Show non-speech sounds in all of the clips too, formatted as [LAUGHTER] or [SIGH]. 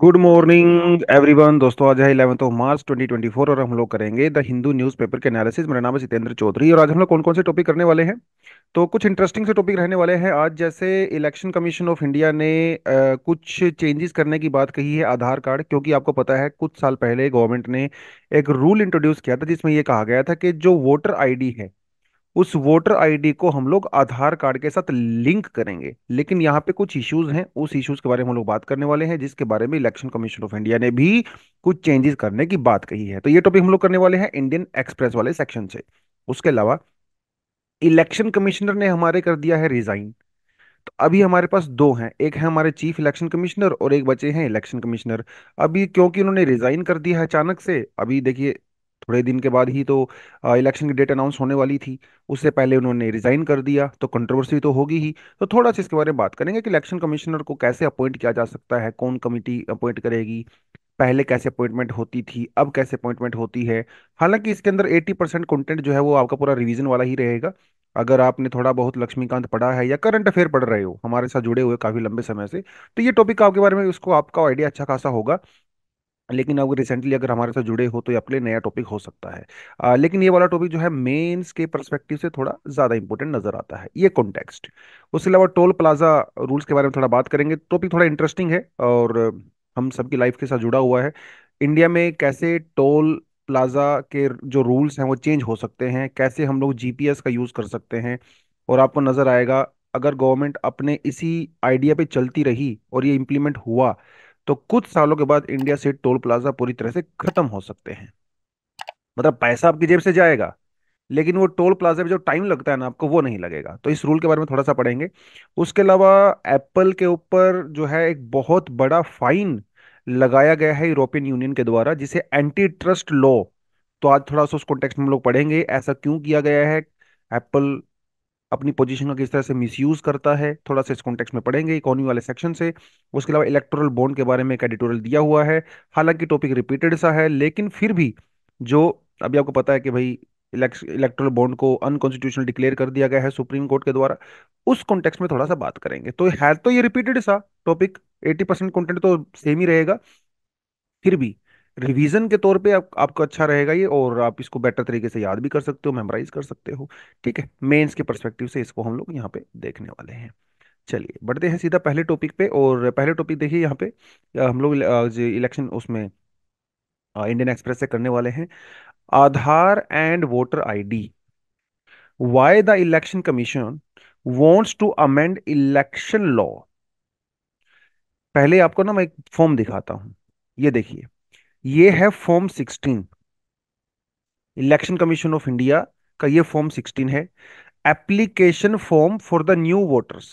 Good morning everyone दोस्तों आज है इलेवंथ ऑफ मार्च 2024 और हम लोग करेंगे द हिंदू न्यूज़पेपर के एनालिसिस मेरा नाम है जितेंद्र चौधरी और आज हम लोग कौन कौन से टॉपिक करने वाले हैं तो कुछ इंटरेस्टिंग से टॉपिक रहने वाले हैं आज जैसे इलेक्शन कमीशन ऑफ इंडिया ने आ, कुछ चेंजेस करने की बात कही है आधार कार्ड क्योंकि आपको पता है कुछ साल पहले गवर्नमेंट ने एक रूल इंट्रोड्यूस किया था जिसमें यह कहा गया था कि जो वोटर आई है उस वोटर आईडी को हम लोग आधार कार्ड के साथ लिंक करेंगे लेकिन यहाँ पे कुछ इश्यूज हैं उस इश्यूज के बारे में हम लोग बात करने वाले हैं जिसके बारे में इलेक्शन कमीशन ऑफ इंडिया ने भी कुछ चेंजेस करने की बात कही है तो ये टॉपिक हम लोग करने वाले हैं इंडियन एक्सप्रेस वाले सेक्शन से उसके अलावा इलेक्शन कमिश्नर ने हमारे कर दिया है रिजाइन तो अभी हमारे पास दो हैं एक है हमारे चीफ इलेक्शन कमिश्नर और एक बचे हैं इलेक्शन कमिश्नर अभी क्योंकि उन्होंने रिजाइन कर दिया है अचानक से अभी देखिए थोड़े दिन के बाद ही तो इलेक्शन की डेट अनाउंस होने वाली थी उससे पहले उन्होंने रिज़ाइन कर दिया तो कंट्रोवर्सी तो होगी ही तो थोड़ा सा इसके बारे में बात करेंगे कि इलेक्शन कमिश्नर को कैसे अपॉइंट किया जा सकता है कौन कमेटी अपॉइंट करेगी पहले कैसे अपॉइंटमेंट होती थी अब कैसे अपॉइंटमेंट होती है हालांकि इसके अंदर 80 परसेंट कॉन्टेंट जो है वो आपका पूरा रिविजन वाला ही रहेगा अगर आपने थोड़ा बहुत लक्ष्मीकांत पढ़ा है या करंट अफेयर पढ़ रहे हो हमारे साथ जुड़े हुए काफ़ी लंबे समय से तो ये टॉपिक आपके बारे में उसको आपका आइडिया अच्छा खासा होगा लेकिन अगर रिसेंटली अगर हमारे साथ जुड़े हो तो ये अपने नया टॉपिक हो सकता है आ, लेकिन ये वाला टॉपिक जो है मेंस के परस्पेक्टिव से थोड़ा ज़्यादा इंपॉर्टेंट नज़र आता है ये कॉन्टेक्स्ट उसके अलावा टोल प्लाजा रूल्स के बारे में थोड़ा बात करेंगे टॉपिक थोड़ा इंटरेस्टिंग है और हम सबकी लाइफ के साथ जुड़ा हुआ है इंडिया में कैसे टोल प्लाजा के जो रूल्स हैं वो चेंज हो सकते हैं कैसे हम लोग जी का यूज़ कर सकते हैं और आपको नज़र आएगा अगर गवर्नमेंट अपने इसी आइडिया पे चलती रही और ये इम्प्लीमेंट हुआ तो कुछ सालों के बाद इंडिया से टोल प्लाजा पूरी तरह से खत्म हो सकते हैं मतलब पैसा आपकी जेब से जाएगा लेकिन वो टोल प्लाजा में जो टाइम लगता है ना आपको वो नहीं लगेगा तो इस रूल के बारे में थोड़ा सा पढ़ेंगे उसके अलावा एप्पल के ऊपर जो है एक बहुत बड़ा फाइन लगाया गया है यूरोपियन यूनियन के द्वारा जिसे एंटी ट्रस्ट लॉ तो आज थोड़ा सा उस कॉन्टेक्स्ट में हम लोग पढ़ेंगे ऐसा क्यों किया गया है एप्पल अपनी पोजीशन का किस तरह से मिसयूज करता है थोड़ा सा इस कॉन्टेक्स्ट में पढ़ेंगे इकोनॉमी वाले सेक्शन से उसके अलावा इलेक्ट्रल बॉन्ड के बारे में एक एडिटोरियल दिया हुआ है हालांकि टॉपिक रिपीटेड सा है लेकिन फिर भी जो अभी आपको पता है कि भाई इलेक्ट्रल बॉन्ड को अनकॉन्स्टिट्यूशनल डिक्लेयर कर दिया गया है सुप्रीम कोर्ट के द्वारा उस कॉन्टेक्स में थोड़ा सा बात करेंगे तो है तो ये रिपीटेड सा टॉपिक 80 परसेंट कॉन्टेंट तो सेम ही रहेगा फिर भी रिवीजन के तौर पे आप, आपको अच्छा रहेगा ये और आप इसको बेटर तरीके से याद भी कर सकते हो मेमोराइज कर सकते हो ठीक है मेंस के परस्पेक्टिव से इसको हम लोग यहाँ पे देखने वाले हैं चलिए बढ़ते हैं सीधा पहले टॉपिक पे और पहले टॉपिक देखिए यहाँ पे हम लोग इलेक्शन उसमें इंडियन एक्सप्रेस से करने वाले हैं Aadhaar and voter I why the election commission wants to amend election law पहले आपको ना मैं एक फॉर्म दिखाता हूँ ये देखिए ये है form sixteen election commission of India का ये फॉर्म सिक्सटीन है application form for the new voters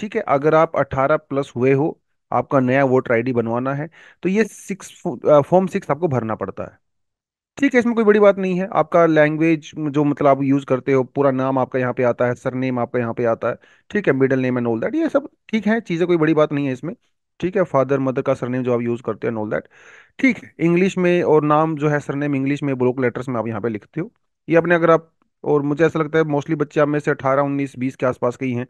ठीक है अगर आप अठारह प्लस हुए हो आपका नया वोटर आईडी बनवाना है तो ये सिक्स फॉर्म सिक्स आपको भरना पड़ता है ठीक है इसमें कोई बड़ी बात नहीं है आपका लैंग्वेज जो मतलब आप यूज़ करते हो पूरा नाम आपका यहाँ पे आता है सर नेम आपका यहाँ पे आता है ठीक है middle name and all that ये सब ठीक है चीज़ें कोई बड़ी बात नहीं है इसमें ठीक है फादर मदर का सरनेम जो आप यूज़ करते हैं एंड दैट ठीक है इंग्लिश में और नाम जो है सरनेम इंग्लिश में ब्लॉक लेटर्स में आप यहाँ पे लिखते हो ये अपने अगर आप और मुझे ऐसा लगता है मोस्टली बच्चे आप में से अठारह उन्नीस बीस के आसपास के ही हैं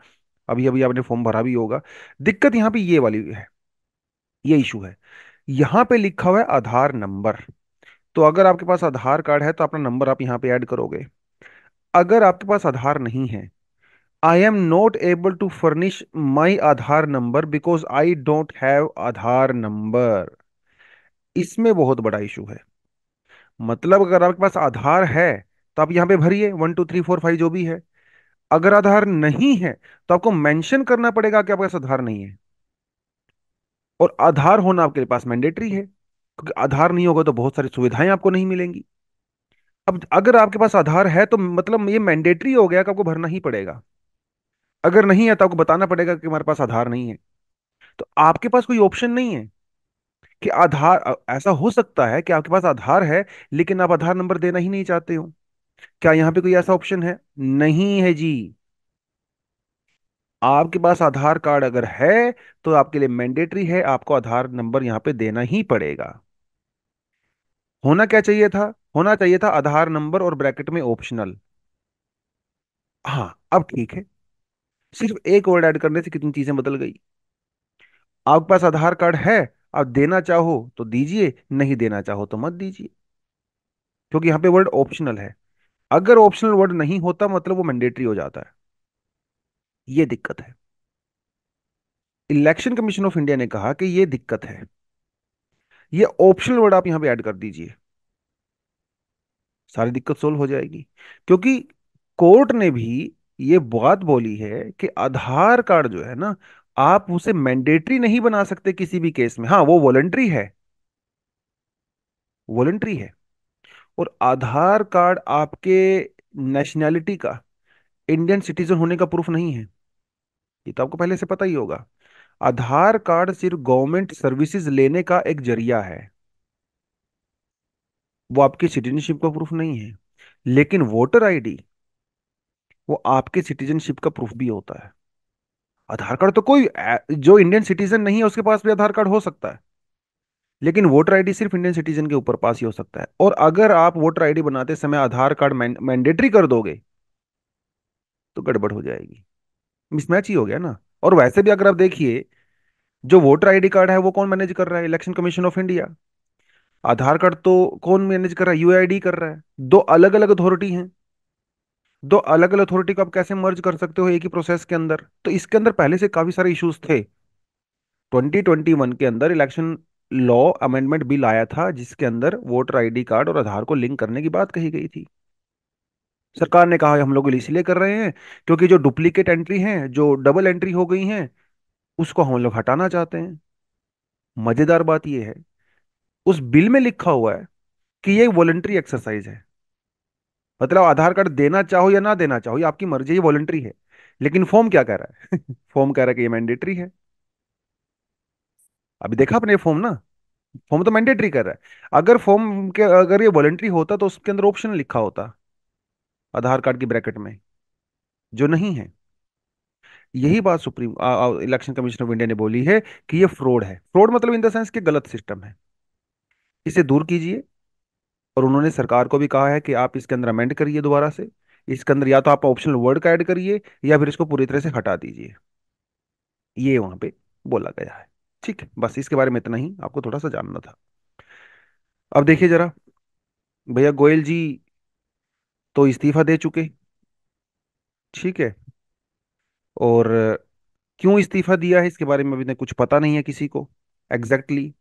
अभी अभी आपने फॉर्म भरा भी होगा दिक्कत यहाँ पे ये वाली है ये इशू है यहाँ पे लिखा हुआ है आधार नंबर तो अगर आपके पास आधार कार्ड है तो अपना नंबर आप यहाँ पे ऐड करोगे अगर आपके पास आधार नहीं है I am not able to furnish my Aadhaar number because I don't have Aadhaar number इसमें बहुत बड़ा इशू है मतलब अगर आपके पास आधार है तो आप यहां पे भरिए one two three four five जो भी है अगर आधार नहीं है तो आपको मेंशन करना पड़ेगा कि आपके पास आधार नहीं है और आधार होना आपके पास मैंडेटरी है क्योंकि आधार नहीं होगा तो बहुत सारी सुविधाएं आपको नहीं मिलेंगी अब अगर आपके पास आधार है तो मतलब ये मैंडेटरी हो गया कि आपको भरना ही पड़ेगा अगर नहीं है तो आपको बताना पड़ेगा कि हमारे पास आधार नहीं है तो आपके पास कोई ऑप्शन नहीं है कि आधार ऐसा हो सकता है कि आपके पास आधार है लेकिन आप आधार नंबर देना ही नहीं चाहते हो क्या यहां पे कोई ऐसा ऑप्शन है नहीं है जी आपके पास आधार कार्ड अगर है तो आपके लिए मैंडेटरी है आपको आधार नंबर यहां पे देना ही पड़ेगा होना क्या चाहिए था होना चाहिए था आधार नंबर और ब्रैकेट में ऑप्शनल हाँ अब ठीक है सिर्फ एक वर्ड ऐड करने से कितनी चीजें बदल गई आपके पास आधार कार्ड है आप देना चाहो तो दीजिए नहीं देना चाहो तो मत दीजिए क्योंकि यहां पे वर्ड ऑप्शनल है अगर ऑप्शनल वर्ड नहीं होता मतलब वो मैंडेटरी हो जाता है ये दिक्कत है इलेक्शन कमीशन ऑफ इंडिया ने कहा कि ये दिक्कत है ये ऑप्शनल वर्ड आप यहां पे ऐड कर दीजिए सारी दिक्कत सोल्व हो जाएगी क्योंकि कोर्ट ने भी ये बात बोली है कि आधार कार्ड जो है ना आप उसे मैंडेटरी नहीं बना सकते किसी भी केस में हाँ वो वॉलंट्री है वॉलंट्री है और आधार कार्ड आपके नेशनैलिटी का इंडियन सिटीजन होने का प्रूफ नहीं है ये तो आपको पहले से पता ही होगा आधार कार्ड सिर्फ गवर्नमेंट सर्विसेज लेने का एक जरिया है वो आपकी सिटीजनशिप का प्रूफ नहीं है लेकिन वोटर आईडी वो आपके सिटीजनशिप का प्रूफ भी होता है आधार कार्ड तो कोई जो इंडियन सिटीजन नहीं है उसके पास भी आधार कार्ड हो सकता है लेकिन वोटर आईडी सिर्फ इंडियन सिटीजन के ऊपर पास ही हो सकता है और अगर आप वोटर आईडी बनाते समय आधार कार्ड मैंडेटरी कर दोगे तो गड़बड़ हो जाएगी मिसमैच ही हो गया ना और वैसे भी अगर आप देखिए जो वोटर आईडी कार्ड है वो कौन मैनेज कर रहा है election commission of India Aadhaar card तो कौन मैनेज कर रहा है यूआईडी कर रहा है दो अलग अलग अथॉरिटी हैं दो अलग अलग अथॉरिटी को आप कैसे मर्ज कर सकते हो एक ही प्रोसेस के अंदर तो इसके अंदर पहले से काफी सारे इश्यूज थे 2021 के अंदर इलेक्शन लॉ अमेंडमेंट बिल आया था जिसके अंदर वोटर आईडी कार्ड और आधार को लिंक करने की बात कही गई थी सरकार ने कहा हम लोग इसलिए कर रहे हैं क्योंकि जो डुप्लीकेट एंट्री है जो डबल एंट्री हो गई है उसको हम लोग हटाना चाहते हैं मजेदार बात यह है उस बिल में लिखा हुआ है कि ये वॉलंट्री एक्सरसाइज है मतलब आधार कार्ड देना चाहो या ना देना चाहो ये आपकी मर्जी ये वॉलंटरी है लेकिन फॉर्म क्या कह रहा है फॉर्म [LAUGHS] कह रहा है कि ये मैंडेटरी है अभी देखा आपने फॉर्म ना फॉर्म तो मैंडेटरी कर रहा है अगर फॉर्म के अगर ये वॉलंटरी होता तो उसके अंदर ऑप्शन लिखा होता आधार कार्ड की ब्रैकेट में जो नहीं है यही बात supreme election commission of India ने बोली है कि ये फ्रॉड है फ्रॉड मतलब इन द सेंस के गलत सिस्टम है इसे दूर कीजिए और उन्होंने सरकार को भी कहा है कि आप इसके अंदर अमेंड करिए दोबारा से इसके अंदर या तो आप ऑप्शनल वर्ड का ऐड करिए या फिर इसको पूरी तरह से हटा दीजिए ये वहां पे बोला गया है ठीक है बस इसके बारे में इतना ही आपको थोड़ा सा जानना था अब देखिए जरा भैया गोयल जी तो इस्तीफा दे चुके ठीक है और क्यों इस्तीफा दिया है इसके बारे में अभी कुछ पता नहीं है किसी को एग्जैक्टली exactly.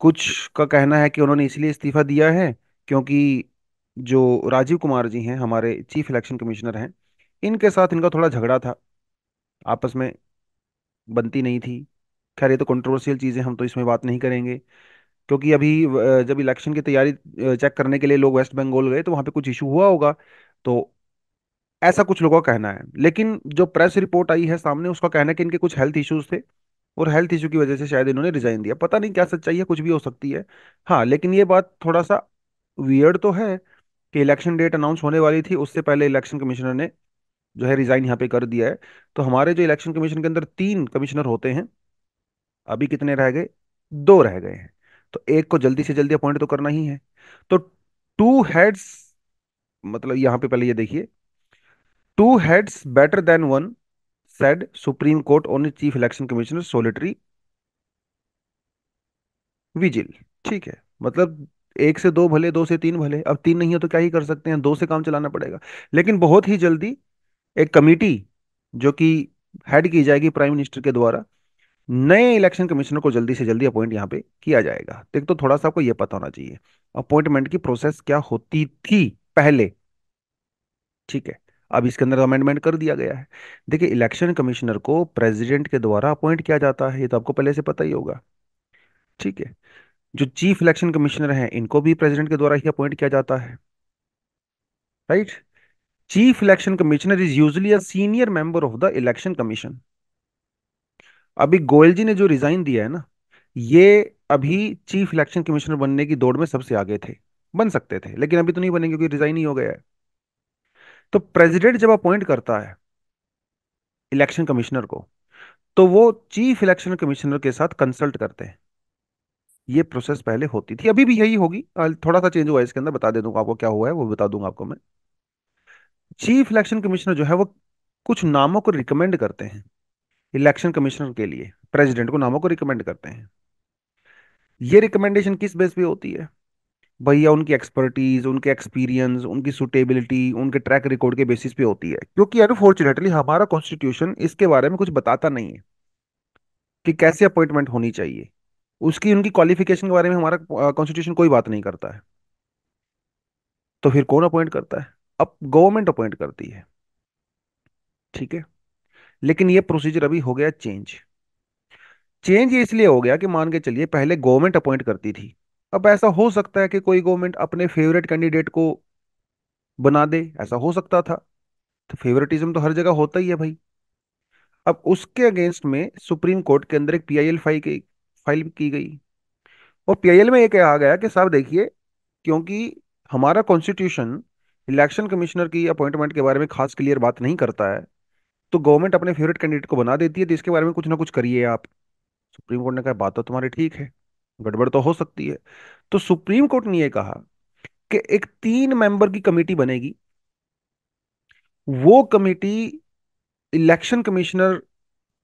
कुछ का कहना है कि उन्होंने इसलिए इस्तीफा दिया है क्योंकि जो राजीव कुमार जी हैं हमारे चीफ इलेक्शन कमिश्नर हैं इनके साथ इनका थोड़ा झगड़ा था आपस में बनती नहीं थी खैर ये तो कंट्रोवर्शियल चीज़ें हम तो इसमें बात नहीं करेंगे क्योंकि अभी जब इलेक्शन की तैयारी चेक करने के लिए लोग वेस्ट बंगाल गए तो वहाँ पे कुछ इशू हुआ होगा तो ऐसा कुछ लोगों का कहना है लेकिन जो प्रेस रिपोर्ट आई है सामने उसका कहना है कि इनके कुछ हेल्थ इश्यूज थे और हेल्थ इशू की वजह से शायद इन्होंने रिजाइन दिया पता नहीं क्या सच्चाई है कुछ भी हो सकती है हाँ लेकिन ये बात थोड़ा सा वियर्ड तो है कि इलेक्शन डेट अनाउंस होने वाली थी उससे पहले इलेक्शन कमिश्नर ने जो है रिजाइन यहाँ पे कर दिया है तो हमारे जो इलेक्शन कमीशन के अंदर तीन कमिश्नर होते हैं अभी कितने रह गए दो रह गए हैं तो एक को जल्दी से जल्दी अपॉइंट तो करना ही है तो टू हेड्स मतलब यहाँ पे पहले ये देखिए two heads better than one said Supreme Court only Chief Election Commissioner solitary vigil ठीक है मतलब एक से दो भले दो से तीन भले अब तीन नहीं हो तो क्या ही कर सकते हैं दो से काम चलाना पड़ेगा लेकिन बहुत ही जल्दी एक कमेटी जो कि हेड की जाएगी प्राइम मिनिस्टर के द्वारा नए इलेक्शन कमिश्नर को जल्दी से जल्दी अपॉइंट यहां पे किया जाएगा देख तो, तो थोड़ा सा आपको यह पता होना चाहिए अपॉइंटमेंट की प्रोसेस क्या होती थी पहले ठीक है अब इसके अंदर अमेंडमेंट कर दिया गया है देखिए इलेक्शन कमिश्नर को प्रेसिडेंट के द्वारा अपॉइंट किया जाता है ये तो आपको पहले से पता ही होगा ठीक है जो चीफ इलेक्शन कमिश्नर हैं इनको भी प्रेसिडेंट के द्वारा ही अपॉइंट किया जाता है right chief election commissioner is usually a senior member of the election commission अभी गोयल जी ने जो रिजाइन दिया है ना ये अभी चीफ इलेक्शन कमिश्नर बनने की दौड़ में सबसे आगे थे बन सकते थे लेकिन अभी तो नहीं बने क्योंकि रिजाइन ही हो गया है तो प्रेसिडेंट जब अपॉइंट करता है इलेक्शन कमिश्नर को तो वो चीफ इलेक्शन कमिश्नर के साथ कंसल्ट करते हैं ये प्रोसेस पहले होती थी अभी भी यही होगी थोड़ा सा चेंज हुआ है इसके अंदर बता दे दूंगा आपको क्या हुआ है वो बता दूंगा आपको मैं चीफ इलेक्शन कमिश्नर जो है वो कुछ नामों को रिकमेंड करते हैं इलेक्शन कमिश्नर के लिए प्रेसिडेंट को नामों को रिकमेंड करते हैं ये रिकमेंडेशन किस बेस पे होती है भैया उनकी एक्सपर्टीज उनके एक्सपीरियंस उनकी सुटेबिलिटी उनके ट्रैक रिकॉर्ड के बेसिस पे होती है क्योंकि अनफॉर्चुनेटली हमारा कॉन्स्टिट्यूशन इसके बारे में कुछ बताता नहीं है कि कैसे अपॉइंटमेंट होनी चाहिए उसकी उनकी क्वालिफिकेशन के बारे में हमारा कॉन्स्टिट्यूशन कोई बात नहीं करता है तो फिर कौन अपॉइंट करता है अब गवर्नमेंट अपॉइंट करती है ठीक है लेकिन ये प्रोसीजर अभी हो गया चेंज चेंज इसलिए हो गया कि मान के चलिए पहले गवर्नमेंट अपॉइंट करती थी अब ऐसा हो सकता है कि कोई गवर्नमेंट अपने फेवरेट कैंडिडेट को बना दे ऐसा हो सकता था तो फेवरेटिज्म तो हर जगह होता ही है भाई अब उसके अगेंस्ट में सुप्रीम कोर्ट के अंदर एक पीआईएल फाइल की फाइल की गई और पीआईएल में ये कहा गया कि साहब देखिए क्योंकि हमारा कॉन्स्टिट्यूशन इलेक्शन कमिश्नर की अपॉइंटमेंट के बारे में खास क्लियर बात नहीं करता है तो गवर्नमेंट अपने फेवरेट कैंडिडेट को बना देती है तो इसके बारे में कुछ ना कुछ करिए आप सुप्रीम कोर्ट ने कहा बात तो तुम्हारी ठीक है गड़बड़ तो हो सकती है तो सुप्रीम कोर्ट ने यह कहा कि एक तीन मेंबर की कमेटी बनेगी वो कमेटी इलेक्शन कमिश्नर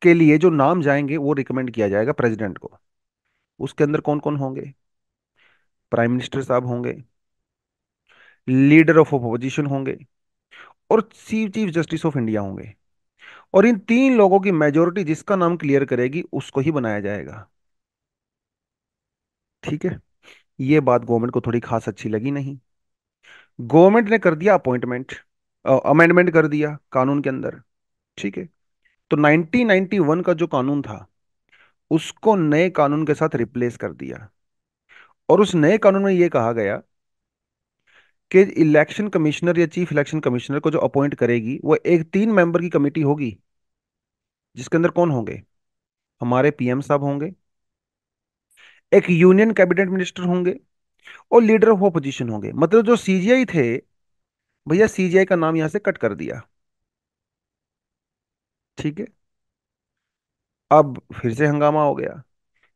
के लिए जो नाम जाएंगे वो रिकमेंड किया जाएगा प्रेसिडेंट को उसके अंदर कौन कौन होंगे प्राइम मिनिस्टर साहब होंगे लीडर ऑफ अपोजिशन होंगे और chief chief justice of India होंगे और इन तीन लोगों की मेजोरिटी जिसका नाम क्लियर करेगी उसको ही बनाया जाएगा ठीक है ये बात गवर्नमेंट को थोड़ी खास अच्छी लगी नहीं गवर्नमेंट ने कर दिया अपॉइंटमेंट अमेंडमेंट कर दिया कानून के अंदर ठीक है तो 1991 का जो कानून था उसको नए कानून के साथ रिप्लेस कर दिया और उस नए कानून में यह कहा गया कि इलेक्शन कमिश्नर या चीफ इलेक्शन कमिश्नर को जो अपॉइंट करेगी वो एक तीन मेंबर की कमेटी होगी जिसके अंदर कौन होंगे हमारे पीएम साहब होंगे एक यूनियन कैबिनेट मिनिस्टर होंगे और लीडर ऑफ ऑपोजिशन होंगे मतलब जो सीजीआई थे भैया सीजीआई का नाम यहां से कट कर दिया ठीक है अब फिर से हंगामा हो गया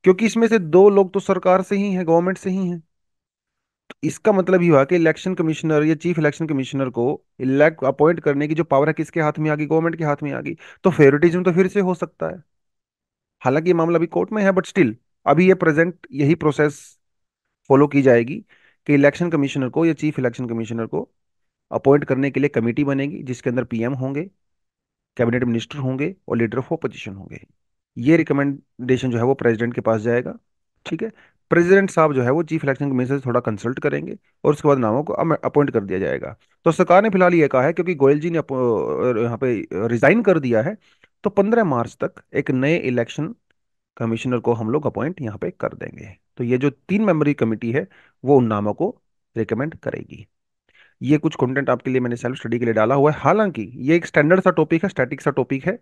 क्योंकि इसमें से दो लोग तो सरकार से ही हैं गवर्नमेंट से ही हैं तो इसका मतलब ही हुआ कि इलेक्शन कमिश्नर या चीफ इलेक्शन कमिश्नर को इलेक्ट अपॉइंट करने की जो पावर है किसके हाथ में आ गई गवर्नमेंट के हाथ में आ गई तो फेवरेटिज्म तो फिर से हो सकता है हालांकि ये मामला अभी कोर्ट में है बट स्टिल अभी ये प्रेजेंट यही प्रोसेस फॉलो की जाएगी कि इलेक्शन कमिश्नर को या चीफ इलेक्शन कमिश्नर को अपॉइंट करने के लिए कमेटी बनेगी जिसके अंदर पीएम होंगे कैबिनेट मिनिस्टर होंगे और लीडर ऑफ अपोजिशन होंगे ये रिकमेंडेशन जो है वो प्रेसिडेंट के पास जाएगा ठीक है प्रेसिडेंट साहब जो है वो चीफ इलेक्शन कमीशन से थोड़ा कंसल्ट करेंगे और उसके बाद नामों को अपॉइंट कर दिया जाएगा तो सरकार ने फिलहाल ये कहा है क्योंकि गोयल जी ने यहाँ पे रिजाइन कर दिया है तो 15 मार्च तक एक नए इलेक्शन कमिश्नर को हम लोग अपॉइंट यहाँ पे कर देंगे तो ये जो तीन मेंबरी कमेटी है वो उन नामों को रिकमेंड करेगी ये कुछ कंटेंट आपके लिए मैंने सेल्फ स्टडी के लिए डाला हुआ है हालांकि ये एक स्टैंडर्ड सा टॉपिक है स्टैटिक सा टॉपिक है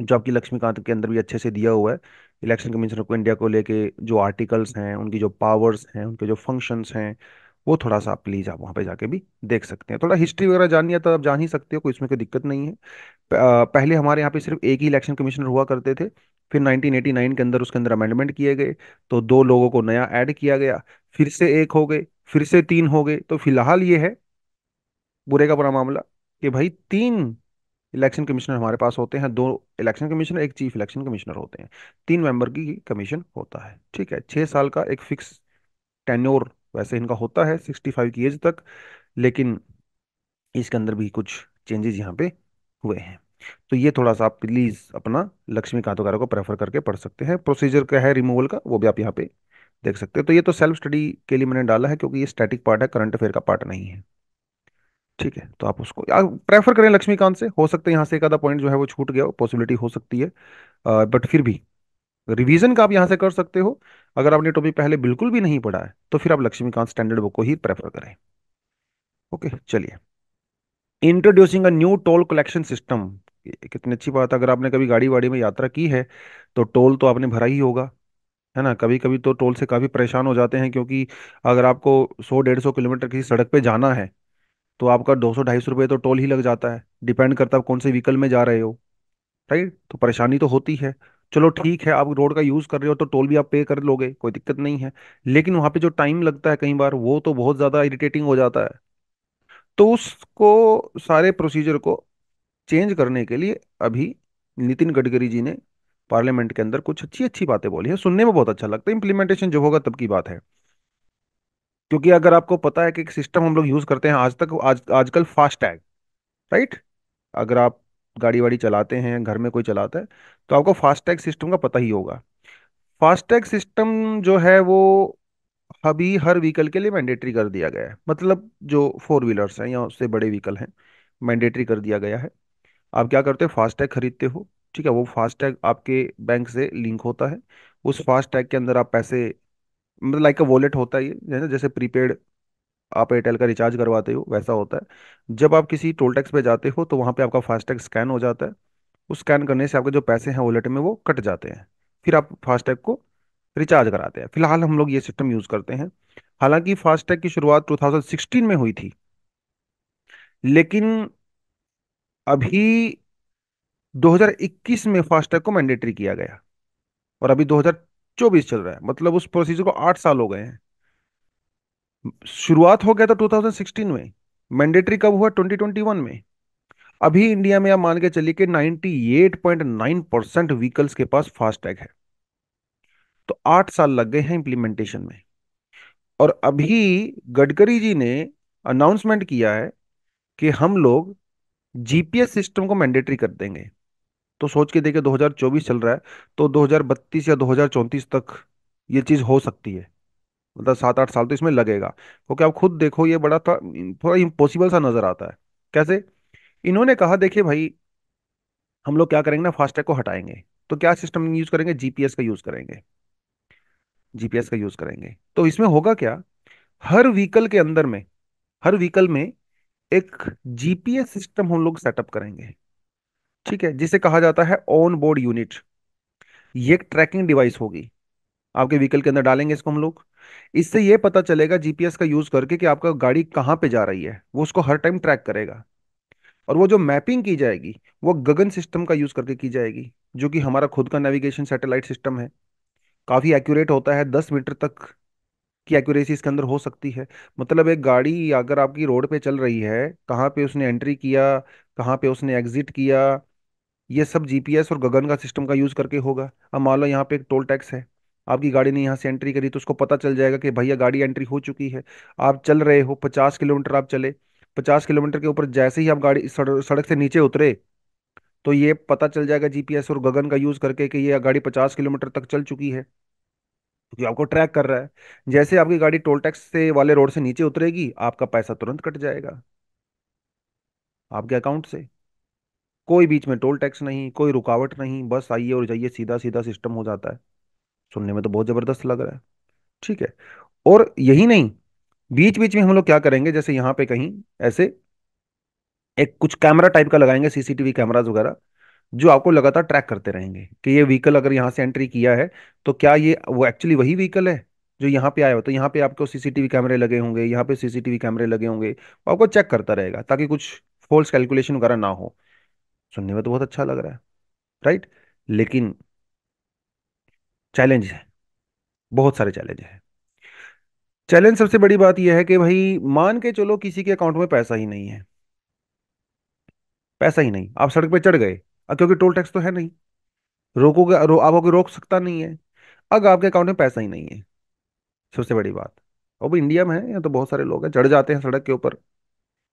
जो आपकी लक्ष्मीकांत के अंदर भी अच्छे से दिया हुआ है इलेक्शन कमीशन को इंडिया को लेके जो आर्टिकल्स हैं उनकी जो पावर्स हैं उनके जो फंक्शंस हैं वो थोड़ा सा प्लीज़ आप वहाँ पे जाके भी देख सकते हैं थोड़ा हिस्ट्री वगैरह जाननी है तो आप जान ही सकते हो कोई इसमें कोई दिक्कत नहीं है पहले हमारे यहाँ पे सिर्फ एक ही इलेक्शन कमिश्नर हुआ करते थे फिर 1989 के अंदर उसके अंदर अमेंडमेंट किए गए तो दो लोगों को नया ऐड किया गया फिर से एक हो गए फिर से तीन हो गए तो फिलहाल ये है बुरे का बुरा मामला कि भाई तीन इलेक्शन कमिश्नर हमारे पास होते हैं दो इलेक्शन कमिश्नर एक चीफ इलेक्शन कमिश्नर होते हैं तीन मेंबर की कमीशन होता है ठीक है छह साल का एक फिक्स टेन्योर वैसे इनका होता है सिक्सटी फाइव की एज तक लेकिन इसके अंदर भी कुछ चेंजेस यहाँ पे हुए हैं तो ये थोड़ा सा आप प्लीज़ अपना लक्ष्मी कांतोकारा को प्रेफर करके पढ़ सकते हैं प्रोसीजर क्या है रिमूवल का वो भी आप यहाँ पे देख सकते हैं तो ये तो सेल्फ स्टडी के लिए मैंने डाला है क्योंकि ये स्टैटिक पार्ट है करंट अफेयर का पार्ट नहीं है ठीक है तो आप उसको आप प्रेफर करें लक्ष्मीकांत से हो सकता है यहाँ से एक आधा पॉइंट जो है वो छूट गया पॉसिबिलिटी हो सकती है बट फिर भी रिवीजन का आप यहाँ से कर सकते हो अगर आपने टॉपिक पहले बिल्कुल भी नहीं पढ़ा है तो फिर आप लक्ष्मीकांत स्टैंडर्ड बुक को ही प्रेफर करें ओके चलिए introducing a new toll collection system कितनी अच्छी बात है अगर आपने कभी गाड़ी वाड़ी में यात्रा की है तो टोल तो आपने भरा ही होगा है ना कभी कभी तो टोल से काफ़ी परेशान हो जाते हैं क्योंकि अगर आपको सौ डेढ़ सौ किलोमीटर किसी सड़क पे जाना है तो आपका दो सौ ढाई सौ रुपये तो टोल ही लग जाता है डिपेंड करता है आप कौन से व्हीकल में जा रहे हो राइट तो परेशानी तो होती है चलो ठीक है आप रोड का यूज कर रहे हो तो टोल भी आप पे कर लोगे कोई दिक्कत नहीं है लेकिन वहां पे जो टाइम लगता है कई बार वो तो बहुत ज्यादा इरिटेटिंग हो जाता है तो उसको सारे प्रोसीजर को चेंज करने के लिए अभी नितिन गडकरी जी ने पार्लियामेंट के अंदर कुछ अच्छी अच्छी बातें बोली है सुनने में बहुत अच्छा लगता है इंप्लीमेंटेशन जो होगा तब की बात है क्योंकि अगर आपको पता है कि एक सिस्टम हम लोग यूज करते हैं आज तक आज आजकल फास्ट टैग राइट अगर आप गाड़ी वाड़ी चलाते हैं घर में कोई चलाता है तो आपको फास्टैग सिस्टम का पता ही होगा फास्टैग सिस्टम जो है वो अभी हर व्हीकल के लिए मैंडेटरी कर दिया गया है मतलब जो फोर व्हीलर्स हैं या उससे बड़े व्हीकल हैं मैंडेटरी कर दिया गया है आप क्या करते हो फास्टैग खरीदते हो ठीक है वो फास्टैग आपके बैंक से लिंक होता है उस फास्टैग के अंदर आप पैसे मतलब लाइक अ वॉलेट होता है ये जैसे प्रीपेड आप एयरटेल का रिचार्ज करवाते हो वैसा होता है जब आप किसी टोल टैक्स पे जाते हो तो वहाँ पे आपका फास्टैग स्कैन हो जाता है उस स्कैन करने से आपके जो पैसे हैं वॉलेट में वो कट जाते हैं फिर आप फास्टैग को रिचार्ज कराते हैं फिलहाल हम लोग ये सिस्टम यूज़ करते हैं हालांकि फास्टैग की शुरुआत 2016 में हुई थी लेकिन अभी 2021 में फास्टैग को मैंडेटरी किया गया और अभी 2024 चल रहा है मतलब उस प्रोसीजर को आठ साल हो गए हैं शुरुआत हो गया था 2016 में मैंडेटरी कब हुआ 2021 में अभी इंडिया में आप मान के चलिए कि 98.9 परसेंट व्हीकल्स के पास फास्टैग है तो आठ साल लग गए हैं इम्प्लीमेंटेशन में और अभी गडकरी जी ने अनाउंसमेंट किया है कि हम लोग जीपीएस सिस्टम को मैंडेटरी कर देंगे तो सोच के देखिए 2024 चल रहा है तो 2032 या 2034 तक ये चीज़ हो सकती है मतलब सात आठ साल तो इसमें लगेगा क्योंकि आप खुद देखो ये बड़ा थोड़ा इम्पॉसिबल सा नज़र आता है कैसे इन्होंने कहा देखिए भाई हम लोग क्या करेंगे ना फास्टैग को हटाएंगे तो क्या सिस्टम यूज़ करेंगे जीपीएस का यूज़ करेंगे जीपीएस का यूज़ करेंगे तो इसमें होगा क्या हर व्हीकल के अंदर में हर व्हीकल में एक जीपीएस सिस्टम हम लोग सेटअप करेंगे ठीक है जिसे कहा जाता है ऑन बोर्ड यूनिट ये एक ट्रैकिंग डिवाइस होगी आपके व्हीकल के अंदर डालेंगे इसको हम लोग इससे ये पता चलेगा जीपीएस का यूज करके कि आपका गाड़ी कहाँ पे जा रही है वो उसको हर टाइम ट्रैक करेगा और वो जो मैपिंग की जाएगी वो गगन सिस्टम का यूज करके की जाएगी जो कि हमारा खुद का नेविगेशन सैटेलाइट सिस्टम है काफ़ी एक्यूरेट होता है दस मीटर तक की एक्यूरेसी इसके अंदर हो सकती है मतलब एक गाड़ी अगर आपकी रोड पे चल रही है कहाँ पे उसने एंट्री किया कहाँ पे उसने एग्जिट किया ये सब जीपीएस और गगन का सिस्टम का यूज़ करके होगा अब मान लो यहाँ पे एक टोल टैक्स है आपकी गाड़ी ने यहाँ से एंट्री करी तो उसको पता चल जाएगा कि भैया गाड़ी एंट्री हो चुकी है आप चल रहे हो पचास किलोमीटर आप चले पचास किलोमीटर के ऊपर जैसे ही आप गाड़ी सड़क से नीचे उतरे तो ये पता चल जाएगा जीपीएस और गगन का यूज़ करके कि ये गाड़ी पचास किलोमीटर तक चल चुकी है क्योंकि आपको ट्रैक कर रहा है जैसे आपकी गाड़ी टोल टैक्स से वाले रोड से नीचे उतरेगी आपका पैसा तुरंत कट जाएगा आपके अकाउंट से कोई बीच में टोल टैक्स नहीं कोई रुकावट नहीं बस आइए और जाइए सीधा सीधा सिस्टम हो जाता है सुनने में तो बहुत ज़बरदस्त लग रहा है ठीक है और यही नहीं बीच बीच में हम लोग क्या करेंगे जैसे यहाँ पे कहीं ऐसे एक कुछ कैमरा टाइप का लगाएंगे सीसीटीवी कैमराज वगैरह जो आपको लगातार ट्रैक करते रहेंगे कि ये व्हीकल अगर यहाँ से एंट्री किया है तो क्या ये वो एक्चुअली वही व्हीकल है जो यहाँ पे आया हो तो यहाँ पे आपको सीसीटीवी कैमरे लगे होंगे यहाँ पे सीसीटीवी कैमरे लगे होंगे आपको चेक करता रहेगा ताकि कुछ फॉल्स कैलकुलेशन वगैरह ना हो सुनने में तो बहुत अच्छा लग रहा है राइट लेकिन चैलेंज है बहुत सारे चैलेंज है चैलेंज सबसे बड़ी बात यह है कि भाई मान के चलो किसी के अकाउंट में पैसा ही नहीं है पैसा ही नहीं आप सड़क पे चढ़ गए क्योंकि टोल टैक्स तो है नहीं रोकोगे रो, आपको रोक सकता नहीं है अब आपके अकाउंट में पैसा ही नहीं है सबसे बड़ी बात अब इंडिया में है या तो बहुत सारे लोग हैं चढ़ जाते हैं सड़क के ऊपर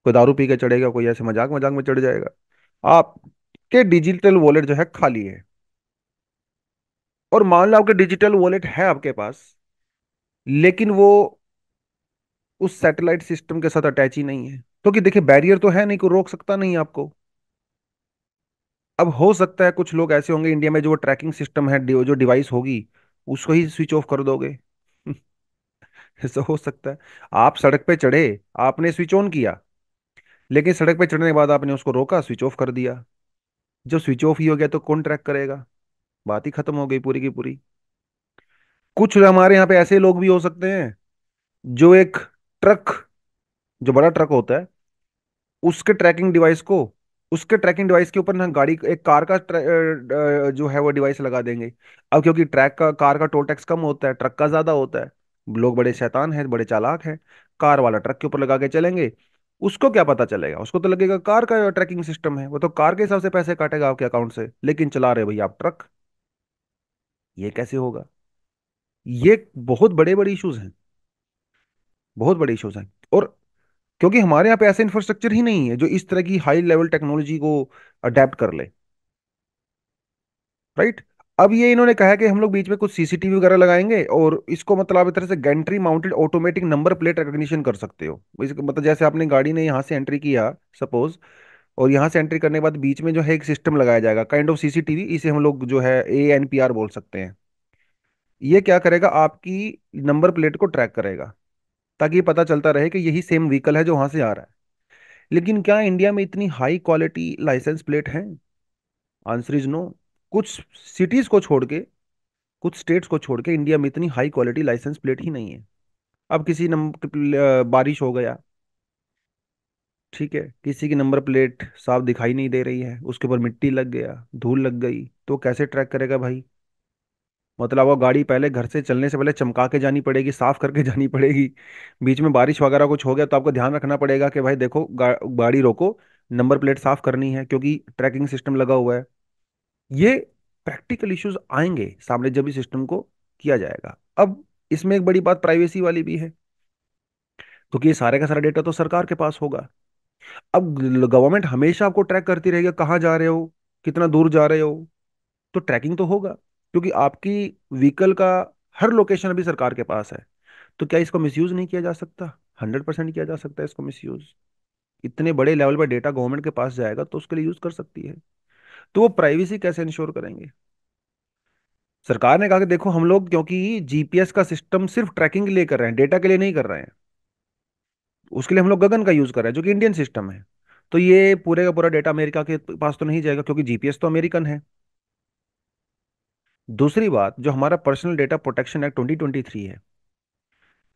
कोई दारू पी के चढ़ेगा कोई ऐसे मजाक मजाक में चढ़ जाएगा आपके डिजिटल वॉलेट जो है खाली है और मान लो आपके डिजिटल वॉलेट है आपके पास लेकिन वो उस सैटेलाइट सिस्टम के साथ अटैच ही नहीं है क्योंकि तो देखिए बैरियर तो है नहीं को रोक सकता नहीं आपको अब हो सकता है कुछ लोग ऐसे होंगे इंडिया में जो ट्रैकिंग सिस्टम है जो डिवाइस होगी उसको ही स्विच ऑफ कर दोगे [LAUGHS] ऐसा हो सकता है आप सड़क पे चढ़े आपने स्विच ऑन किया लेकिन सड़क पे चढ़ने के बाद आपने उसको रोका स्विच ऑफ कर दिया जब स्विच ऑफ ही हो गया तो कौन ट्रैक करेगा बात ही खत्म हो गई पूरी की पूरी कुछ हमारे यहाँ पे ऐसे लोग भी हो सकते हैं जो एक ट्रक जो बड़ा ट्रक होता है उसके ट्रैकिंग डिवाइस को उसके ट्रैकिंग डिवाइस के ऊपर ना गाड़ी एक कार का जो है वो डिवाइस लगा देंगे अब क्योंकि ट्रैक का कार का टोल टैक्स कम होता है ट्रक का ज़्यादा होता है लोग बड़े शैतान हैं बड़े चालाक हैं कार वाला ट्रक के ऊपर लगा के चलेंगे उसको क्या पता चलेगा उसको तो लगेगा कार का ट्रैकिंग सिस्टम है वो तो कार के हिसाब से पैसे काटेगा आपके अकाउंट से लेकिन चला रहे भैया आप ट्रक ये कैसे होगा ये बहुत बड़े बड़े इश्यूज हैं बहुत बड़े इश्यूज हैं और क्योंकि हमारे यहाँ पे ऐसा इंफ्रास्ट्रक्चर ही नहीं है जो इस तरह की हाई लेवल टेक्नोलॉजी को अडेप्ट कर ले राइट right? अब ये इन्होंने कहा कि हम लोग बीच में कुछ सीसीटीवी वगैरह लगाएंगे और इसको मतलब तरह से gantry mounted automatic number plate recognition कर सकते हो मतलब जैसे आपने गाड़ी ने यहाँ से एंट्री किया सपोज और यहाँ से एंट्री करने के बाद बीच में जो है एक सिस्टम लगाया जाएगा काइंड ऑफ सीसीटीवी इसे हम लोग जो है ए एन पी आर बोल सकते हैं ये क्या करेगा आपकी नंबर प्लेट को ट्रैक करेगा ताकि पता चलता रहे कि यही सेम व्हीकल है जो वहाँ से आ रहा है लेकिन क्या इंडिया में इतनी हाई क्वालिटी लाइसेंस प्लेट है आंसर इज नो कुछ सिटीज़ को छोड़ के कुछ स्टेट्स को छोड़ के इंडिया में इतनी हाई क्वालिटी लाइसेंस प्लेट ही नहीं है अब किसी नंबर बारिश हो गया ठीक है किसी की नंबर प्लेट साफ दिखाई नहीं दे रही है उसके ऊपर मिट्टी लग गया धूल लग गई तो कैसे ट्रैक करेगा भाई मतलब वो गाड़ी पहले घर से चलने से पहले चमका के जानी पड़ेगी साफ करके [LAUGHS] जानी पड़ेगी बीच में बारिश वगैरह कुछ हो गया तो आपको ध्यान रखना पड़ेगा कि भाई देखो गाड़ी रोको नंबर प्लेट साफ करनी है क्योंकि ट्रैकिंग सिस्टम लगा हुआ है ये प्रैक्टिकल इश्यूज आएंगे सामने जब इस सिस्टम को किया जाएगा अब इसमें एक बड़ी बात प्राइवेसी वाली भी है क्योंकि तो ये सारे का सारा डेटा तो सरकार के पास होगा अब गवर्नमेंट हमेशा आपको ट्रैक करती रहेगी कहाँ जा रहे हो कितना दूर जा रहे हो तो ट्रैकिंग तो होगा क्योंकि आपकी व्हीकल का हर लोकेशन अभी सरकार के पास है तो क्या इसको मिसयूज नहीं किया जा सकता हंड्रेड परसेंट किया जा सकता है इसको मिसयूज इतने बड़े लेवल पर डेटा गवर्नमेंट के पास जाएगा तो उसके लिए यूज कर सकती है तो वो प्राइवेसी कैसे इंश्योर करेंगे सरकार ने कहा कि देखो हम लोग क्योंकि जीपीएस का सिस्टम सिर्फ ट्रैकिंग के लिए कर रहे हैं डेटा के लिए नहीं कर रहे हैं उसके लिए हम लोग गगन का यूज़ कर रहे हैं जो कि इंडियन सिस्टम है तो ये पूरे का पूरा डेटा अमेरिका के पास तो नहीं जाएगा क्योंकि जीपीएस तो अमेरिकन है दूसरी बात जो हमारा personal data protection act twenty है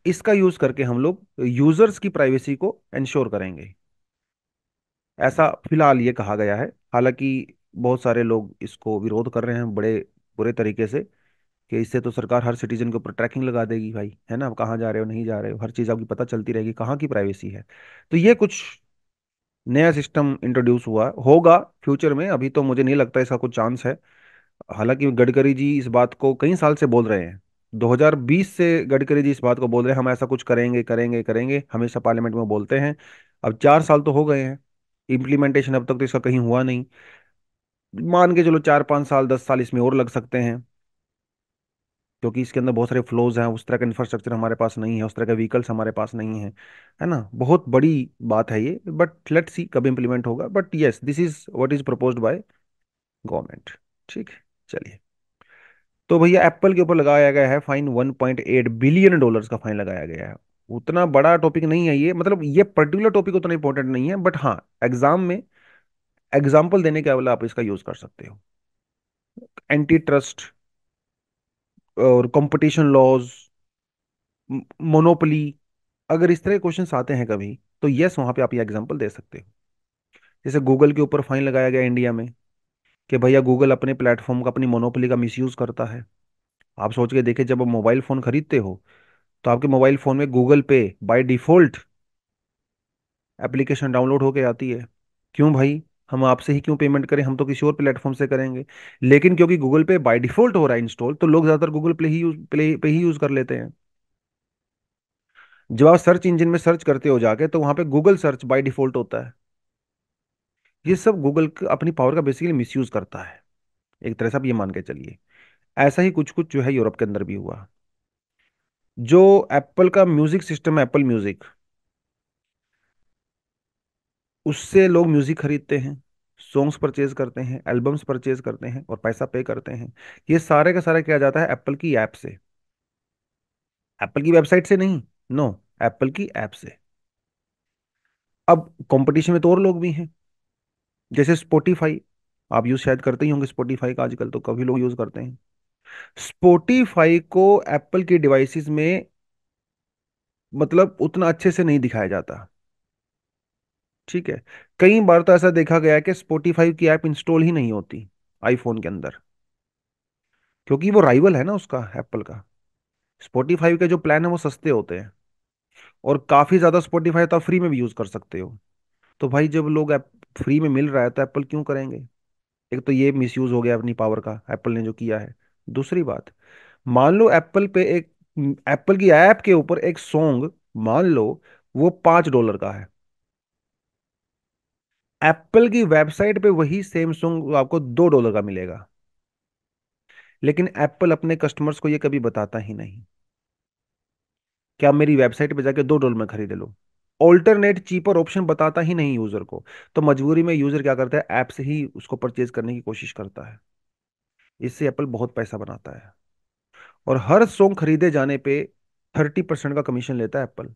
इसका यूज करके हम लोग यूजर्स की प्राइवेसी को एंश्योर करेंगे ऐसा फिलहाल ये कहा गया है हालांकि बहुत सारे लोग इसको विरोध कर रहे हैं बड़े बुरे तरीके से कि इससे तो सरकार हर सिटीजन के ऊपर ट्रैकिंग लगा देगी भाई है ना आप कहाँ जा रहे हो नहीं जा रहे हो हर चीज़ आपकी पता चलती रहेगी कहाँ की प्राइवेसी है तो ये कुछ नया सिस्टम इंट्रोड्यूस हुआ होगा फ्यूचर में अभी तो मुझे नहीं लगता इसका कुछ चांस है हालांकि गडकरी जी इस बात को कई साल से बोल रहे हैं 2020 से गडकरी जी इस बात को बोल रहे हैं हम ऐसा कुछ करेंगे करेंगे करेंगे हमेशा पार्लियामेंट में बोलते हैं अब चार साल तो हो गए हैं इम्प्लीमेंटेशन अब तक तो इसका कहीं हुआ नहीं मान के चलो चार पाँच साल दस साल इसमें और लग सकते हैं क्योंकि इसके अंदर बहुत सारे फ्लोज हैं उस तरह का इंफ्रास्ट्रक्चर हमारे पास नहीं है उस तरह के व्हीकल्स हमारे पास नहीं है है ना बहुत बड़ी बात है ये बट लेट सी कब इम्प्लीमेंट होगा but yes this is what is propose by government ठीक चलिए तो भैया एप्पल के ऊपर लगाया गया है फाइन 1.8 बिलियन डॉलर्स का फाइन लगाया गया है उतना बड़ा टॉपिक नहीं है ये मतलब ये पर्टिकुलर टॉपिक उतना इंपॉर्टेंट नहीं है बट हाँ एग्जाम में एग्जाम्पल देने के अवला आप इसका यूज कर सकते हो एंटी ट्रस्ट और कंपटीशन लॉज मोनोपली अगर इस तरह के क्वेश्चन आते हैं कभी तो यस वहां पे आप ये एग्जांपल दे सकते हो जैसे गूगल के ऊपर फाइन लगाया गया इंडिया में कि भैया गूगल अपने प्लेटफॉर्म का अपनी मोनोपली का मिसयूज़ करता है आप सोच के देखे जब आप मोबाइल फ़ोन खरीदते हो तो आपके मोबाइल फ़ोन में गूगल पे बाय डिफ़ॉल्ट एप्लीकेशन डाउनलोड होके आती है क्यों भाई हम आपसे ही क्यों पेमेंट करें हम तो किसी और प्लेटफॉर्म से करेंगे लेकिन क्योंकि गूगल पे बाय डिफॉल्ट हो रहा है इंस्टॉल तो लोग ज़्यादातर गूगल प्ले ही प्ले पे ही यूज़ कर लेते हैं जब आप सर्च इंजन में सर्च करते हो जाके तो वहां पे गूगल सर्च बाय डिफॉल्ट होता है ये सब गूगल अपनी पावर का बेसिकली मिस करता है एक तरह से आप ये मान के चलिए ऐसा ही कुछ कुछ जो है यूरोप के अंदर भी हुआ जो एप्पल का म्यूज़िक सिस्टम है एप्पल म्यूज़िक उससे लोग म्यूज़िक खरीदते हैं सॉन्ग्स परचेज करते हैं एल्बम्स परचेज करते हैं और पैसा पे करते हैं ये सारे का सारा किया जाता है एप्पल की ऐप से एप्पल की वेबसाइट से नहीं नो एप्पल की ऐप से अब कंपटीशन में तो और लोग भी हैं जैसे स्पोटिफाई आप यूज़ शायद करते ही होंगे स्पोटिफाई का आजकल तो कभी लोग यूज़ करते हैं स्पोटिफाई को एप्पल की डिवाइसेस में मतलब उतना अच्छे से नहीं दिखाया जाता ठीक है कई बार तो ऐसा देखा गया है कि स्पोटिफाई की ऐप इंस्टॉल ही नहीं होती आईफोन के अंदर क्योंकि वो राइवल है ना उसका एप्पल का स्पोटिफाई के जो प्लान है वो सस्ते होते हैं और काफ़ी ज़्यादा स्पोटिफाई तो आप फ्री में भी यूज़ कर सकते हो तो भाई जब लोग ऐप फ्री में मिल रहा है तो एप्पल क्यों करेंगे एक तो ये मिसयूज़ हो गया अपनी पावर का एप्पल ने जो किया है दूसरी बात मान लो एप्पल पे एक एप्पल की ऐप के ऊपर एक सॉन्ग मान लो वो पांच डॉलर का है एप्पल की वेबसाइट पे वही सैमसंग आपको दो डॉलर का मिलेगा लेकिन एप्पल अपने कस्टमर्स को ये कभी बताता ही नहीं क्या मेरी वेबसाइट पे जाके दो डॉलर में खरीद लो ऑल्टरनेट चीपर ऑप्शन बताता ही नहीं यूजर को तो मजबूरी में यूजर क्या करता है ऐप से ही उसको परचेज करने की कोशिश करता है इससे एप्पल बहुत पैसा बनाता है और हर सॉन्ग खरीदे जाने पे थर्टी परसेंट का कमीशन लेता है एप्पल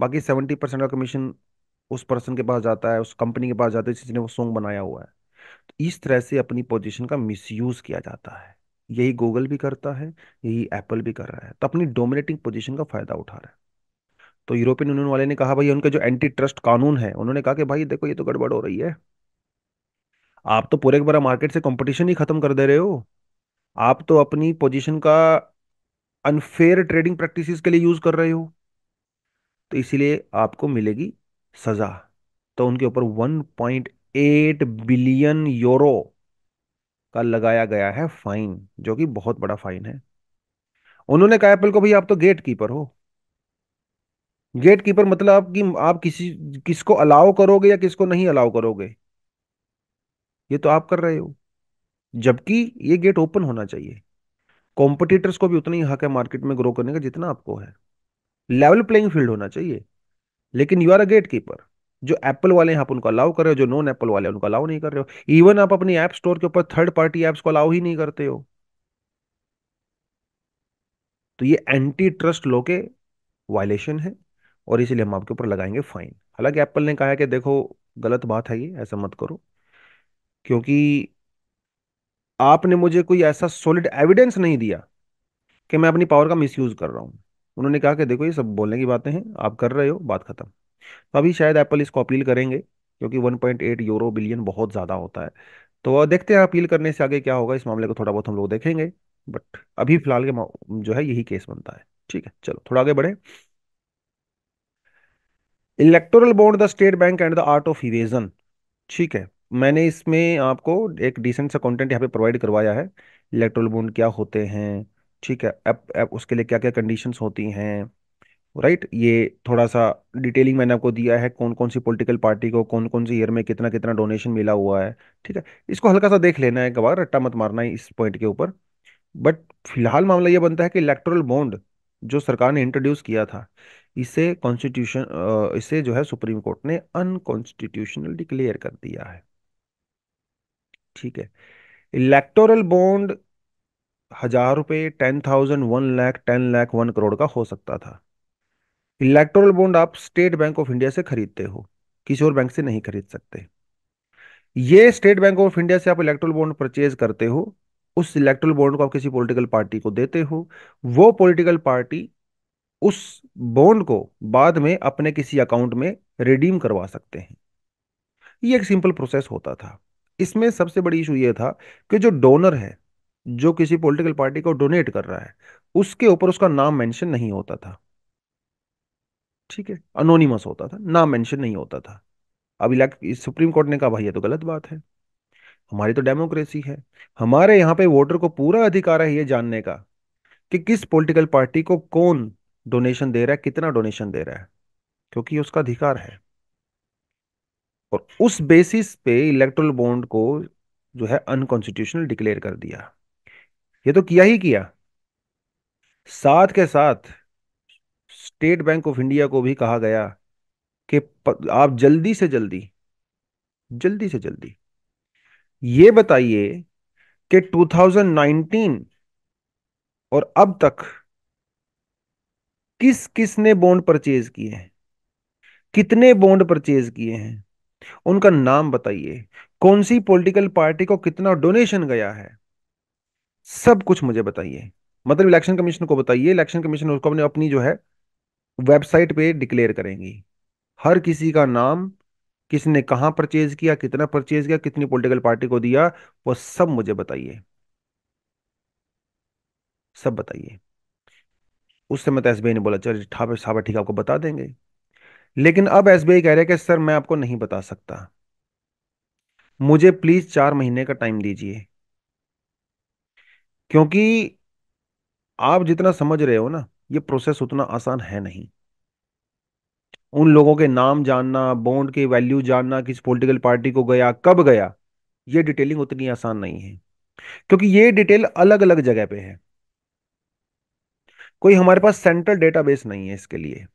बाकी सेवेंटी परसेंट का कमीशन उस पर्सन के पास जाता है उस कंपनी के पास जाता है जिसने वो सॉन्ग बनाया हुआ है तो इस तरह से अपनी पोजीशन का मिसयूज किया जाता है यही गूगल भी करता है यही एप्पल भी कर रहा है तो अपनी डोमिनेटिंग पोजीशन का फायदा उठा रहा है तो यूरोपियन यूनियन वाले ने कहा भाई उनका जो एंटी ट्रस्ट कानून है उन्होंने कहा कि भाई देखो ये तो गड़बड़ हो रही है आप तो पूरे बड़ा मार्केट से कंपटीशन ही खत्म कर दे रहे हो आप तो अपनी पोजीशन का अनफेयर ट्रेडिंग प्रैक्टिसेस के लिए यूज कर रहे हो तो इसीलिए आपको मिलेगी सजा तो उनके ऊपर 1.8 बिलियन यूरो का लगाया गया है फाइन जो कि बहुत बड़ा फाइन है उन्होंने कहा एप्पल को भाई आप तो गेट कीपर हो गेट कीपर मतलब कि आप किसी किसको अलाउ करोगे या किसको नहीं अलाउ करोगे ये तो आप कर रहे हो जबकि ये गेट ओपन होना चाहिए कॉम्पिटिटर्स को भी उतना ही हक है मार्केट में ग्रो करने का जितना आपको है लेवल प्लेइंग फील्ड होना चाहिए लेकिन you are a gatekeeper जो एप्पल वाले हैं आप उनको अलाउ कर रहे हो जो नॉन एप्पल वाले उनको अलाउ नहीं कर रहे हो इवन आप अपनी ऐप स्टोर के ऊपर थर्ड पार्टी ऐप्स को अलाउ ही नहीं करते हो तो ये एंटी ट्रस्ट लॉ के वायलेशन है और इसीलिए हम आपके ऊपर लगाएंगे फाइन हालांकि एप्पल ने कहा है कि देखो गलत बात है ये ऐसा मत करो क्योंकि आपने मुझे कोई ऐसा सॉलिड एविडेंस नहीं दिया कि मैं अपनी पावर का मिसयूज कर रहा हूं उन्होंने कहा कि देखो ये सब बोलने की बातें हैं आप कर रहे हो बात खत्म तो अभी शायद एप्पल इसको अपील करेंगे क्योंकि 1.8 यूरो बिलियन बहुत ज़्यादा होता है तो देखते हैं अपील करने से आगे क्या होगा इस मामले को थोड़ा बहुत हम लोग देखेंगे बट अभी फिलहाल के जो है यही केस बनता है ठीक है चलो थोड़ा आगे बढ़े electoral board the state bank and the art of evasion ठीक है मैंने इसमें आपको एक डिसेंट सा कंटेंट यहाँ पे प्रोवाइड करवाया है इलेक्ट्रोल बोन्ड क्या होते हैं ठीक है अब अब उसके लिए क्या क्या कंडीशंस होती हैं राइट ये थोड़ा सा डिटेलिंग मैंने आपको दिया है कौन कौन सी पॉलिटिकल पार्टी को कौन कौन सी ईयर में कितना कितना डोनेशन मिला हुआ है ठीक है इसको हल्का सा देख लेना है एक बार रट्टा मत मारना है इस पॉइंट के ऊपर बट फिलहाल मामला ये बनता है कि इलेक्ट्रल बॉन्ड जो सरकार ने इंट्रोड्यूस किया था इसे कॉन्स्टिट्यूशन इसे जो है सुप्रीम कोर्ट ने अनकॉन्स्टिट्यूशनल डिक्लेयर कर दिया है ठीक है इलेक्टोरल बॉन्ड हजार रुपए ten thousand one lakh ten lakh one crore का हो सकता था इलेक्ट्रोल बॉन्ड आप स्टेट बैंक ऑफ इंडिया से खरीदते हो किसी और बैंक से नहीं खरीद सकते ये स्टेट बैंक ऑफ इंडिया से आप इलेक्ट्रोल बॉन्ड परचेज करते हो उस इलेक्ट्रोल बॉन्ड को आप किसी पॉलिटिकल पार्टी को देते हो वो पॉलिटिकल पार्टी उस बॉन्ड को बाद में अपने किसी अकाउंट में रिडीम करवा सकते हैं ये एक सिंपल प्रोसेस होता था इसमें सबसे बड़ी इशू यह था कि जो डोनर है जो किसी पॉलिटिकल पार्टी को डोनेट कर रहा है उसके ऊपर उसका नाम मेंशन नहीं होता था ठीक है अनोनिमस होता था नाम मेंशन नहीं होता था अब सुप्रीम कोर्ट ने कहा भाई ये तो गलत बात है हमारी तो डेमोक्रेसी है हमारे यहाँ पे वोटर को पूरा अधिकार है ये जानने का कि किस पॉलिटिकल पार्टी को कौन डोनेशन दे रहा है कितना डोनेशन दे रहा है क्योंकि उसका अधिकार है और उस बेसिस पे इलेक्ट्रल बॉन्ड को जो है अनकॉन्स्टिट्यूशनल डिक्लेयर कर दिया ये तो किया ही किया साथ के साथ स्टेट बैंक ऑफ इंडिया को भी कहा गया कि आप जल्दी से जल्दी जल्दी से जल्दी ये बताइए कि 2019 और अब तक किस किस ने बॉन्ड परचेज किए हैं कितने बॉन्ड परचेज किए हैं उनका नाम बताइए कौन सी पॉलिटिकल पार्टी को कितना डोनेशन गया है सब कुछ मुझे बताइए मतलब इलेक्शन कमीशन को बताइए इलेक्शन कमीशन उसको अपने अपनी जो है वेबसाइट पे डिक्लेयर करेंगी हर किसी का नाम किसने कहा परचेज किया कितना परचेज किया कितनी पॉलिटिकल पार्टी को दिया वो सब मुझे बताइए सब बताइए उस समय तो एस ने बोला चल ठापे साहब ठीक आपको बता देंगे लेकिन अब एस कह रहे हैं कि सर मैं आपको नहीं बता सकता मुझे प्लीज चार महीने का टाइम दीजिए क्योंकि आप जितना समझ रहे हो ना ये प्रोसेस उतना आसान है नहीं उन लोगों के नाम जानना बॉन्ड के वैल्यू जानना किस पॉलिटिकल पार्टी को गया कब गया ये डिटेलिंग उतनी आसान नहीं है क्योंकि ये डिटेल अलग अलग जगह पे है कोई हमारे पास सेंट्रल डेटाबेस नहीं है इसके लिए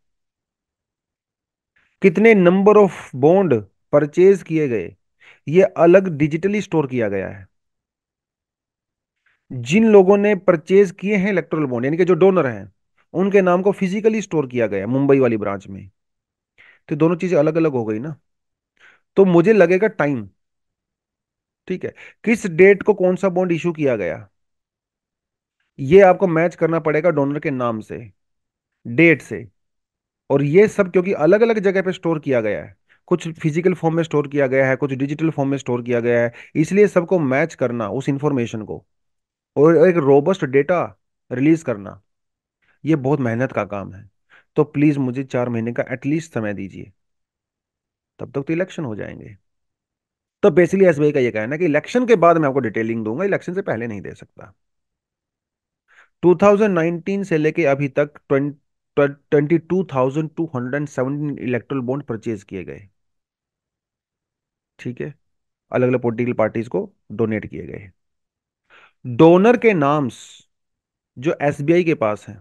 कितने नंबर ऑफ बॉन्ड परचेज किए गए ये अलग डिजिटली स्टोर किया गया है जिन लोगों ने परचेज किए हैं इलेक्ट्रल बॉन्ड यानी कि जो डोनर हैं उनके नाम को फिजिकली स्टोर किया गया मुंबई वाली ब्रांच में तो दोनों चीजें अलग अलग हो गई ना तो मुझे लगेगा टाइम ठीक है किस डेट को कौन सा बॉन्ड इशू किया गया ये आपको मैच करना पड़ेगा डोनर के नाम से डेट से और ये सब क्योंकि अलग अलग जगह पे स्टोर किया गया है कुछ फिजिकल फॉर्म में स्टोर किया गया है कुछ डिजिटल फॉर्म में स्टोर किया गया है इसलिए सबको मैच करना उस इंफॉर्मेशन को और एक रोबस्ट डेटा रिलीज करना ये बहुत मेहनत का काम है तो प्लीज़ मुझे चार महीने का एटलीस्ट समय दीजिए तब तक तो इलेक्शन हो जाएंगे तो बेसिकली एस का ये कहना है कि इलेक्शन के बाद मैं आपको डिटेलिंग दूंगा इलेक्शन से पहले नहीं दे सकता 2019 से लेके अभी तक 22,217 इलेक्ट्रल बॉन्ड परचेज किए गए ठीक है अलग अलग पोलिटिकल पार्टीज को डोनेट किए गए डोनर के नाम्स जो एसबीआई के पास हैं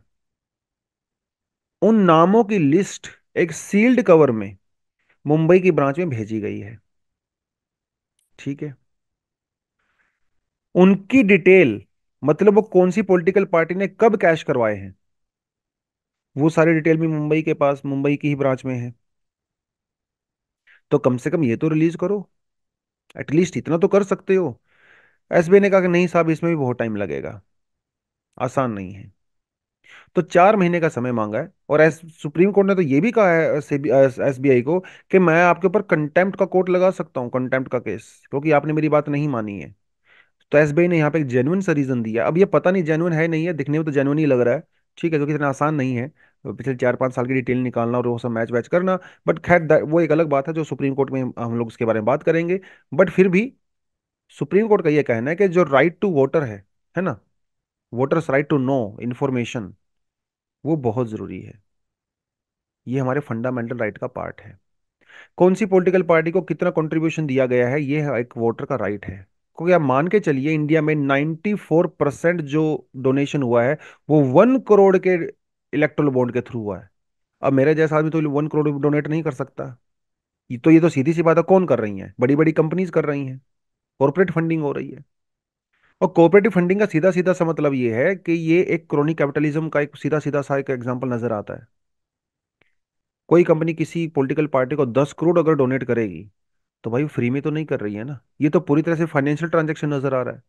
उन नामों की लिस्ट एक सील्ड कवर में मुंबई की ब्रांच में भेजी गई है ठीक है उनकी डिटेल मतलब वो कौन सी पॉलिटिकल पार्टी ने कब कैश करवाए हैं वो सारी डिटेल भी मुंबई के पास मुंबई की ही ब्रांच में है तो कम से कम ये तो रिलीज करो एटलीस्ट इतना तो कर सकते हो एस ने कहा कि नहीं साहब इसमें भी बहुत टाइम लगेगा आसान नहीं है तो चार महीने का समय मांगा है और एस सुप्रीम कोर्ट ने तो यह भी कहा है एस बी आई को कि मैं आपके ऊपर कंटेम्प्ट का कोर्ट लगा सकता हूं कंटेम्प्ट का केस क्योंकि आपने मेरी बात नहीं मानी है तो एस ने यहाँ पे एक जेनुअन सा रीज़न दिया अब ये पता नहीं जेनुअन है नहीं है दिखने में तो जेनुअन ही लग रहा है ठीक है क्योंकि इतना आसान नहीं है तो पिछले चार पांच साल की डिटेल निकालना और वो सब मैच वैच करना बट खैर वो एक अलग बात है जो सुप्रीम कोर्ट में हम लोग उसके बारे में बात करेंगे बट फिर भी सुप्रीम कोर्ट का ये कहना है कि जो राइट टू वोटर है है ना voters right to know information वो बहुत ज़रूरी है ये हमारे फंडामेंटल राइट का पार्ट है कौन सी पॉलिटिकल पार्टी को कितना कंट्रीब्यूशन दिया गया है ये एक वोटर का राइट है क्योंकि आप मान के चलिए इंडिया में 94 परसेंट जो डोनेशन हुआ है वो वन करोड़ के इलेक्ट्रोल बॉन्ड के थ्रू हुआ है अब मेरे जैसा आदमी तो वन करोड़ डोनेट नहीं कर सकता ये तो ये तो सीधी सी बात है कौन कर रही है बड़ी बड़ी कंपनीज कर रही हैं कॉरपोरेट फंडिंग हो रही है और कॉरपोरेटिव फंडिंग का सीधा सीधा सा मतलब ये है कि ये एक क्रोनी कैपिटलिज्म का एक सीधा सीधा सा एक एग्जाम्पल नजर आता है कोई कंपनी किसी पॉलिटिकल पार्टी को दस करोड़ अगर डोनेट करेगी तो भाई फ्री में तो नहीं कर रही है ना ये तो पूरी तरह से फाइनेंशियल ट्रांजेक्शन नजर आ रहा है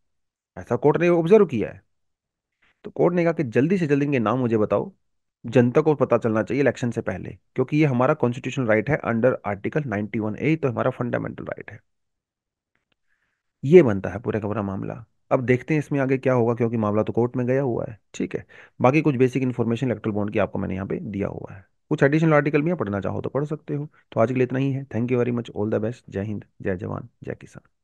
ऐसा कोर्ट ने ऑब्जर्व किया है तो कोर्ट ने कहा कि जल्दी से जल्दी इनके नाम मुझे बताओ जनता को पता चलना चाहिए इलेक्शन से पहले क्योंकि ये हमारा कॉन्स्टिट्यूशनल राइट है अंडर आर्टिकल 91 ए तो हमारा फंडामेंटल राइट है ये बनता है पूरा का पूरा मामला अब देखते हैं इसमें आगे क्या होगा क्योंकि मामला तो कोर्ट में गया हुआ है ठीक है बाकी कुछ बेसिक इन्फॉर्मेशन इलेक्ट्रल बॉन्ड की आपको मैंने यहाँ पे दिया हुआ है कुछ एडिशनल आर्टिकल भी पढ़ना चाहो तो पढ़ सकते हो तो आज के लिए इतना ही है thank you very much all the best जय हिंद जय जवान जय किसान